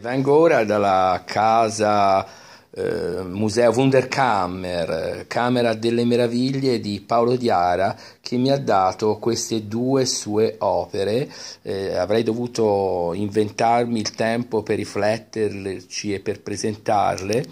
Vengo ora dalla casa eh, Museo Wunderkammer, Camera delle Meraviglie di Paolo Diara, che mi ha dato queste due sue opere. Eh, avrei dovuto inventarmi il tempo per rifletterci e per presentarle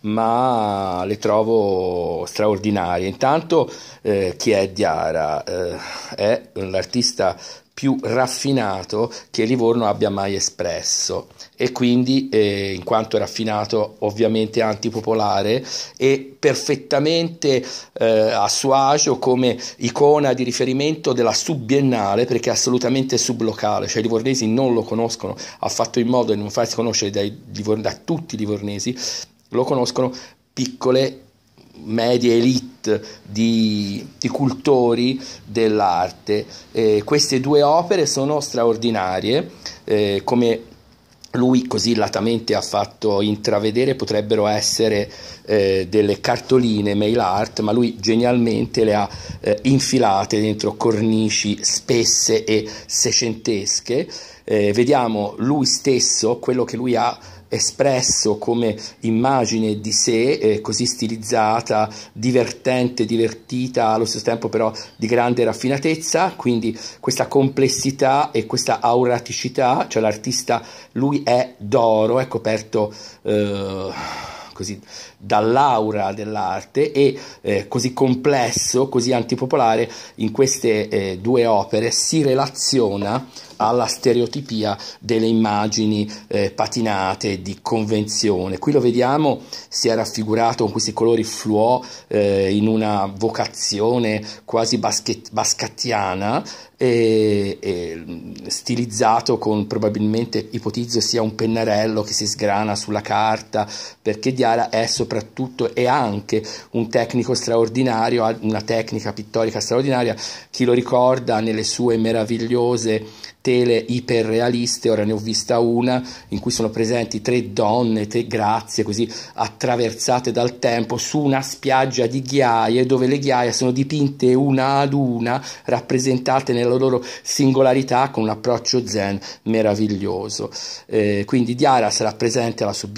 ma le trovo straordinarie. Intanto eh, chi è Diara? Eh, è l'artista più raffinato che Livorno abbia mai espresso e quindi eh, in quanto raffinato ovviamente antipopolare e perfettamente eh, a suo agio come icona di riferimento della subbiennale perché è assolutamente sublocale, cioè i livornesi non lo conoscono, ha fatto in modo di non farsi conoscere dai, da tutti i livornesi, lo conoscono piccole media elite di, di cultori dell'arte. Eh, queste due opere sono straordinarie, eh, come lui così latamente ha fatto intravedere potrebbero essere eh, delle cartoline mail art, ma lui genialmente le ha eh, infilate dentro cornici spesse e secentesche. Eh, vediamo lui stesso quello che lui ha espresso come immagine di sé, eh, così stilizzata, divertente, divertita, allo stesso tempo però di grande raffinatezza, quindi questa complessità e questa auraticità, cioè l'artista lui è d'oro, è coperto... Ecco, eh, così dall'aura dell'arte e eh, così complesso, così antipopolare in queste eh, due opere si relaziona alla stereotipia delle immagini eh, patinate di convenzione. Qui lo vediamo, si è raffigurato con questi colori fluo eh, in una vocazione quasi basket- bascattiana e, e, mm, stilizzato con probabilmente ipotizzo sia un pennarello che si sgrana sulla carta perché Diara è soprattutto e anche un tecnico straordinario ha una tecnica pittorica straordinaria chi lo ricorda nelle sue meravigliose tele iperrealiste ora ne ho vista una in cui sono presenti tre donne tre grazie così attraversate dal tempo su una spiaggia di ghiaie dove le ghiaie sono dipinte una ad una rappresentate nella la loro singolarità con un approccio zen meraviglioso. Eh, quindi Diara sarà presente alla sua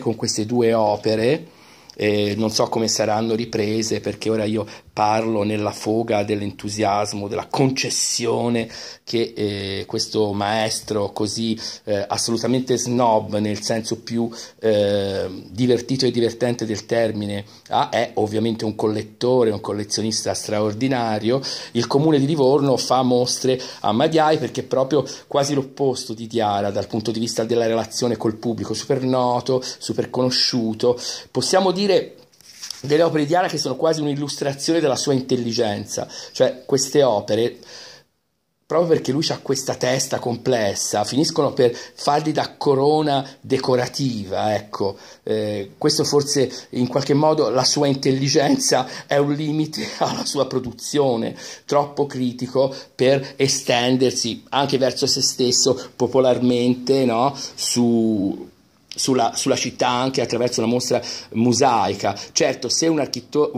con queste due opere. Eh, non so come saranno riprese perché ora io parlo nella foga dell'entusiasmo, della concessione che eh, questo maestro così eh, assolutamente snob nel senso più eh, divertito e divertente del termine ha, è ovviamente un collettore, un collezionista straordinario. Il comune di Livorno fa mostre a Madiai perché è proprio quasi l'opposto di Diara dal punto di vista della relazione col pubblico, super noto, super conosciuto. Possiamo dire delle opere di Ara che sono quasi un'illustrazione della sua intelligenza, cioè queste opere proprio perché lui ha questa testa complessa, finiscono per fargli da corona decorativa, ecco, eh, questo forse in qualche modo la sua intelligenza è un limite alla sua produzione, troppo critico per estendersi anche verso se stesso popolarmente no? su sulla, sulla, città anche attraverso una mostra mosaica. Certo, se un architetto,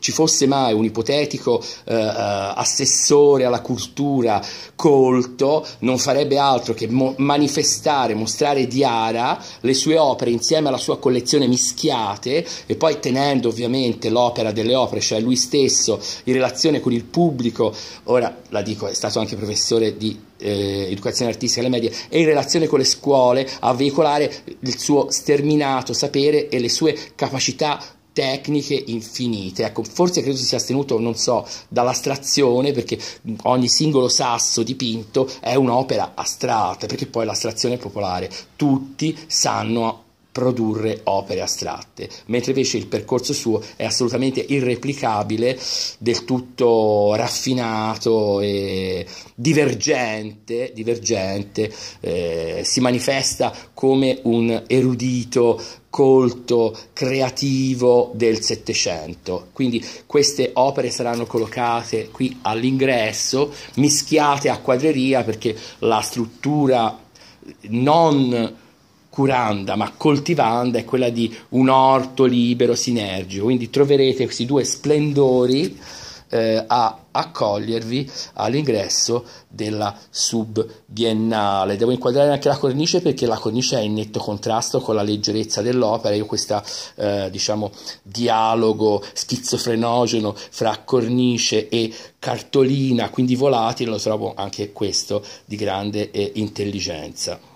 ci fosse mai un ipotetico eh, eh, assessore alla cultura colto, non farebbe altro che mo manifestare, mostrare Diara le sue opere insieme alla sua collezione mischiate e poi tenendo ovviamente l'opera delle opere, cioè lui stesso, in relazione con il pubblico. Ora, la dico, è stato anche professore di eh, educazione artistica alle medie e in relazione con le scuole a veicolare il suo sterminato sapere e le sue capacità tecniche infinite. Ecco, forse credo si sia stenuto, non so, dall'astrazione, perché ogni singolo sasso dipinto è un'opera astratta, perché poi l'astrazione è popolare. Tutti sanno produrre opere astratte, mentre invece il percorso suo è assolutamente irreplicabile, del tutto raffinato e divergente, divergente eh, si manifesta come un erudito colto, creativo del Settecento. Quindi queste opere saranno collocate qui all'ingresso, mischiate a quadreria perché la struttura non curanda ma coltivanda è quella di un orto libero sinergico. quindi troverete questi due splendori eh, a accogliervi all'ingresso della sub-biennale. Devo inquadrare anche la cornice perché la cornice è in netto contrasto con la leggerezza dell'opera. Io questo eh, diciamo, dialogo schizofrenogeno fra cornice e cartolina, quindi volatile, lo trovo anche questo di grande eh, intelligenza.